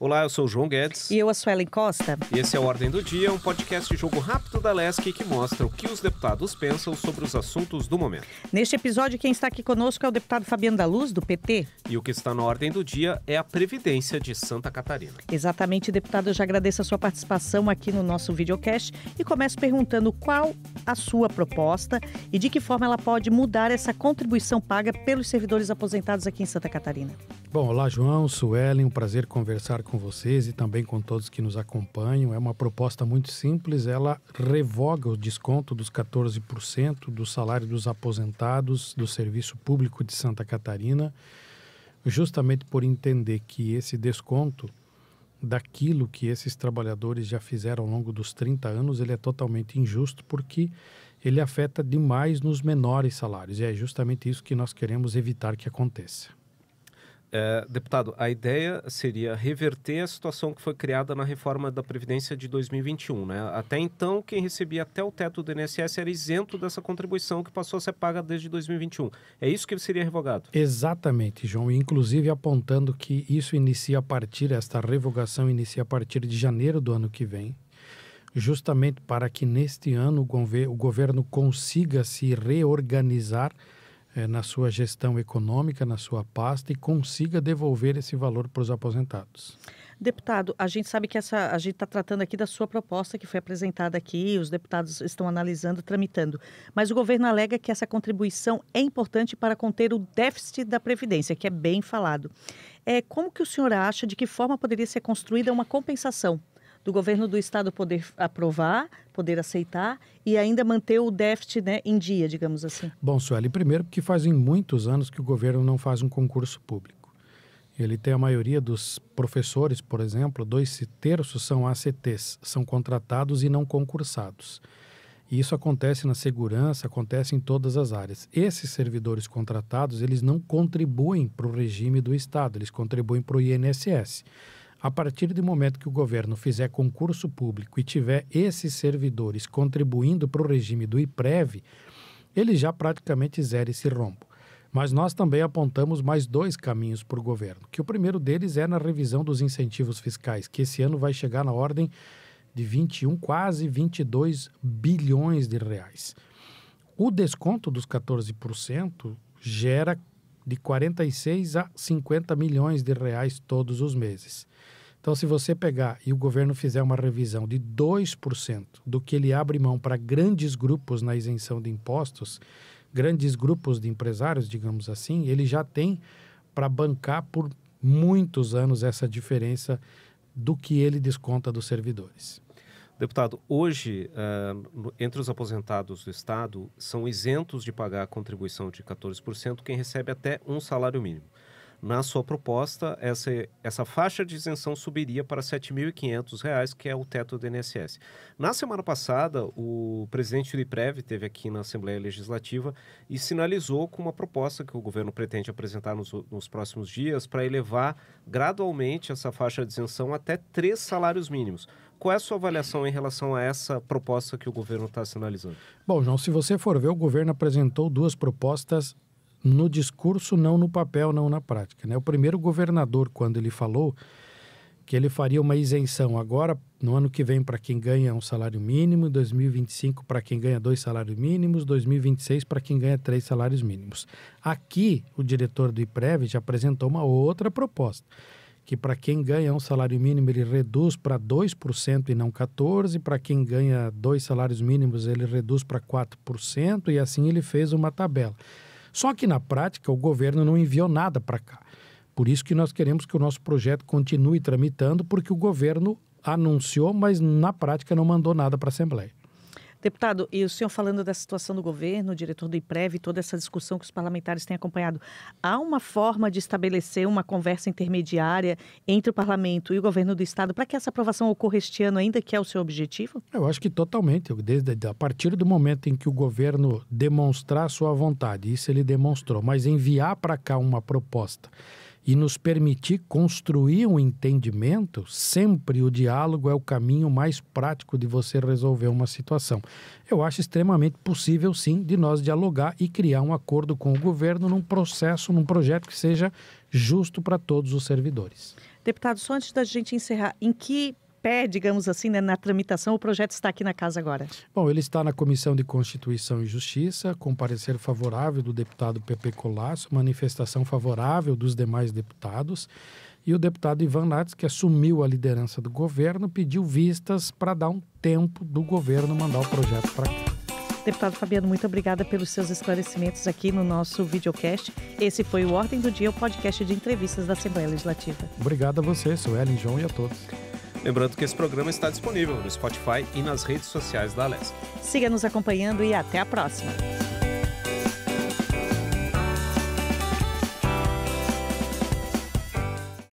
Olá, eu sou o João Guedes. E eu, a Suelen Costa. E esse é o Ordem do Dia, um podcast de jogo rápido da LESC que mostra o que os deputados pensam sobre os assuntos do momento. Neste episódio, quem está aqui conosco é o deputado Fabiano da Luz, do PT. E o que está na Ordem do Dia é a Previdência de Santa Catarina. Exatamente, deputado. Eu já agradeço a sua participação aqui no nosso videocast e começo perguntando qual a sua proposta e de que forma ela pode mudar essa contribuição paga pelos servidores aposentados aqui em Santa Catarina. Bom, olá João, Suelen, um prazer conversar com vocês e também com todos que nos acompanham. É uma proposta muito simples, ela revoga o desconto dos 14% do salário dos aposentados do Serviço Público de Santa Catarina, justamente por entender que esse desconto daquilo que esses trabalhadores já fizeram ao longo dos 30 anos, ele é totalmente injusto porque ele afeta demais nos menores salários e é justamente isso que nós queremos evitar que aconteça. É, deputado, a ideia seria reverter a situação que foi criada na reforma da Previdência de 2021. Né? Até então, quem recebia até o teto do INSS era isento dessa contribuição que passou a ser paga desde 2021. É isso que seria revogado? Exatamente, João. Inclusive apontando que isso inicia a partir, esta revogação inicia a partir de janeiro do ano que vem, justamente para que neste ano o, o governo consiga se reorganizar é, na sua gestão econômica, na sua pasta e consiga devolver esse valor para os aposentados. Deputado, a gente sabe que essa, a gente está tratando aqui da sua proposta que foi apresentada aqui, os deputados estão analisando, tramitando. Mas o governo alega que essa contribuição é importante para conter o déficit da Previdência, que é bem falado. É, como que o senhor acha de que forma poderia ser construída uma compensação do governo do estado poder aprovar, poder aceitar e ainda manter o déficit né, em dia, digamos assim? Bom, Sueli, primeiro porque fazem muitos anos que o governo não faz um concurso público. Ele tem a maioria dos professores, por exemplo, dois terços são ACTs, são contratados e não concursados. E isso acontece na segurança, acontece em todas as áreas. Esses servidores contratados, eles não contribuem para o regime do Estado, eles contribuem para o INSS. A partir do momento que o governo fizer concurso público e tiver esses servidores contribuindo para o regime do IPREV, ele já praticamente zera esse rombo. Mas nós também apontamos mais dois caminhos para o governo, que o primeiro deles é na revisão dos incentivos fiscais, que esse ano vai chegar na ordem de 21, quase 22 bilhões de reais. O desconto dos 14% gera de 46 a 50 milhões de reais todos os meses. Então, se você pegar e o governo fizer uma revisão de 2% do que ele abre mão para grandes grupos na isenção de impostos, grandes grupos de empresários, digamos assim, ele já tem para bancar por muitos anos essa diferença do que ele desconta dos servidores. Deputado, hoje, uh, entre os aposentados do Estado, são isentos de pagar a contribuição de 14% quem recebe até um salário mínimo. Na sua proposta, essa, essa faixa de isenção subiria para R$ 7.500, que é o teto do INSS. Na semana passada, o presidente do esteve aqui na Assembleia Legislativa e sinalizou com uma proposta que o governo pretende apresentar nos, nos próximos dias para elevar gradualmente essa faixa de isenção até três salários mínimos. Qual é a sua avaliação em relação a essa proposta que o governo está sinalizando? Bom, João, se você for ver, o governo apresentou duas propostas no discurso, não no papel, não na prática. Né? O primeiro governador, quando ele falou que ele faria uma isenção agora, no ano que vem, para quem ganha um salário mínimo, 2025 para quem ganha dois salários mínimos, 2026 para quem ganha três salários mínimos. Aqui, o diretor do IPREV já apresentou uma outra proposta que para quem ganha um salário mínimo ele reduz para 2% e não 14%, para quem ganha dois salários mínimos ele reduz para 4%, e assim ele fez uma tabela. Só que na prática o governo não enviou nada para cá. Por isso que nós queremos que o nosso projeto continue tramitando, porque o governo anunciou, mas na prática não mandou nada para a Assembleia. Deputado, e o senhor falando da situação do governo, o diretor do IPREV, toda essa discussão que os parlamentares têm acompanhado, há uma forma de estabelecer uma conversa intermediária entre o parlamento e o governo do estado para que essa aprovação ocorra este ano, ainda que é o seu objetivo? Eu acho que totalmente. Desde, a partir do momento em que o governo demonstrar sua vontade, isso ele demonstrou, mas enviar para cá uma proposta e nos permitir construir um entendimento, sempre o diálogo é o caminho mais prático de você resolver uma situação. Eu acho extremamente possível, sim, de nós dialogar e criar um acordo com o governo num processo, num projeto que seja justo para todos os servidores. Deputado, só antes da gente encerrar, em que pé, digamos assim, né, na tramitação? O projeto está aqui na casa agora. Bom, ele está na Comissão de Constituição e Justiça, com parecer favorável do deputado Pepe Colasso, manifestação favorável dos demais deputados. E o deputado Ivan Lattes, que assumiu a liderança do governo, pediu vistas para dar um tempo do governo mandar o projeto para cá. Deputado Fabiano, muito obrigada pelos seus esclarecimentos aqui no nosso videocast. Esse foi o Ordem do Dia, o podcast de entrevistas da Assembleia Legislativa. Obrigado a você, sou Ellen João e a todos. Lembrando que esse programa está disponível no Spotify e nas redes sociais da Alesc. Siga nos acompanhando e até a próxima.